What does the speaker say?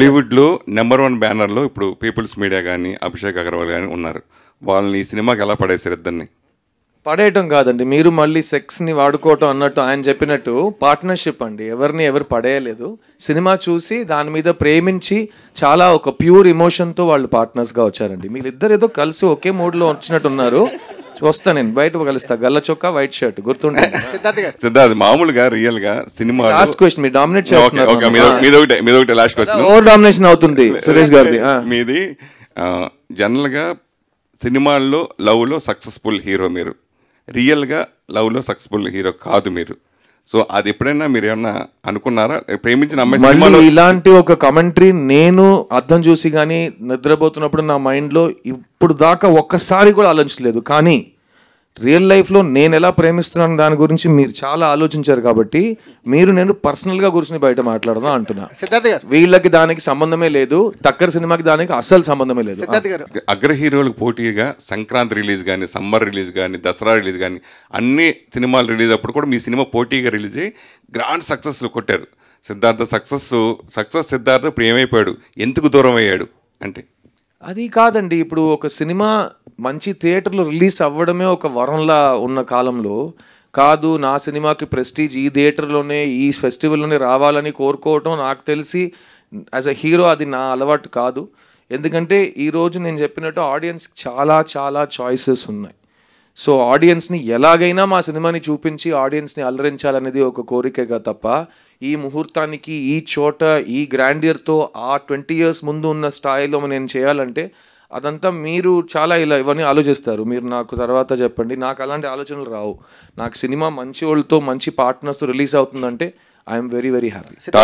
బాలీవుడ్లో number one బ్యానర్లో ఇప్పుడు పీపుల్స్ మీడియా కానీ అభిషేక్ అగర్వాల్ కానీ ఉన్నారు వాళ్ళని ఈ సినిమాకి ఎలా పడేశారు ఇద్దరిని పడేయటం కాదండి మీరు మళ్ళీ సెక్స్ని వాడుకోవటం అన్నట్టు ఆయన చెప్పినట్టు పార్ట్నర్షిప్ అండి ఎవరిని ఎవరు పడేయలేదు సినిమా చూసి దాని మీద ప్రేమించి చాలా ఒక ప్యూర్ ఇమోషన్తో వాళ్ళు పార్ట్నర్స్గా వచ్చారండి మీరు ఇద్దరు ఏదో కలిసి ఒకే మూడ్లో వచ్చినట్టున్నారు వస్తా నేను బయట కలుస్తా గల్ల చొక్కా వైట్ షర్ట్ గుర్తుండే సిద్ధార్థ్ మామూలుగా రియల్ గా సినిమా లాస్ట్ క్వశ్చన్ మీరు డామినేట్ చేస్తున్నారు లాస్ట్ క్వశ్చన్ ఓవర్ డామినేషన్ అవుతుంది సురేష్ గారిది మీది జనరల్ గా సినిమాల్లో లవ్ లో సక్సెస్ఫుల్ హీరో మీరు రియల్ గా లవ్ లో సక్సెస్ఫుల్ హీరో కాదు మీరు సో అది ఎప్పుడైనా మీరు ఏమన్నా అనుకున్నారా ప్రేమించిన అమ్మాయి ఇలాంటి ఒక కమెంటరీ నేను అర్థం చూసి కానీ నిద్రపోతున్నప్పుడు నా మైండ్లో ఇప్పుడు దాకా ఒక్కసారి కూడా ఆలోచించలేదు కానీ రియల్ లైఫ్లో నేను ఎలా ప్రేమిస్తున్నాను దాని గురించి మీరు చాలా ఆలోచించారు కాబట్టి మీరు నేను పర్సనల్గా కూర్చుని బయట మాట్లాడదాం అంటున్నా సిద్ధార్థ గారు వీళ్ళకి దానికి సంబంధమే లేదు తక్కర సినిమాకి దానికి అస్సలు సంబంధమే లేదు గారు అగ్ర హీరోలకు పోటీగా సంక్రాంతి రిలీజ్ కానీ సమ్మర్ రిలీజ్ కానీ దసరా రిలీజ్ కానీ అన్ని సినిమాలు రిలీజ్ అప్పుడు కూడా మీ సినిమా పోటీగా రిలీజ్ అయ్యి గ్రాండ్ సక్సెస్లు కొట్టారు సిద్ధార్థ సక్సెస్ సక్సెస్ సిద్ధార్థ ఇప్పుడు ఏమైపోయాడు ఎందుకు దూరం అయ్యాడు అంటే అది కాదండి ఇప్పుడు ఒక సినిమా మంచి థియేటర్లు రిలీజ్ అవ్వడమే ఒక వరంలా ఉన్న కాలంలో కాదు నా సినిమాకి ప్రెస్టీజ్ ఈ థియేటర్లోనే ఈ ఫెస్టివల్లోనే రావాలని కోరుకోవటం నాకు తెలిసి యాజ్ అ హీరో అది నా అలవాటు కాదు ఎందుకంటే ఈరోజు నేను చెప్పినట్టు ఆడియన్స్ చాలా చాలా చాయిసెస్ ఉన్నాయి సో ఆడియన్స్ని ఎలాగైనా మా సినిమాని చూపించి ఆడియన్స్ని అలరించాలనేది ఒక కోరికగా తప్ప ఈ ముహూర్తానికి ఈ చోట ఈ గ్రాండియర్తో ఆ ట్వంటీ ఇయర్స్ ముందు ఉన్న స్థాయిలో నేను చేయాలంటే అదంతా మీరు చాలా ఇలా ఇవన్నీ ఆలోచిస్తారు మీరు నాకు తర్వాత చెప్పండి నాకు అలాంటి ఆలోచనలు రావు నాకు సినిమా మంచి వాళ్ళతో మంచి పార్ట్నర్స్తో రిలీజ్ అవుతుందంటే ఐఎమ్ వెరీ వెరీ హ్యాపీ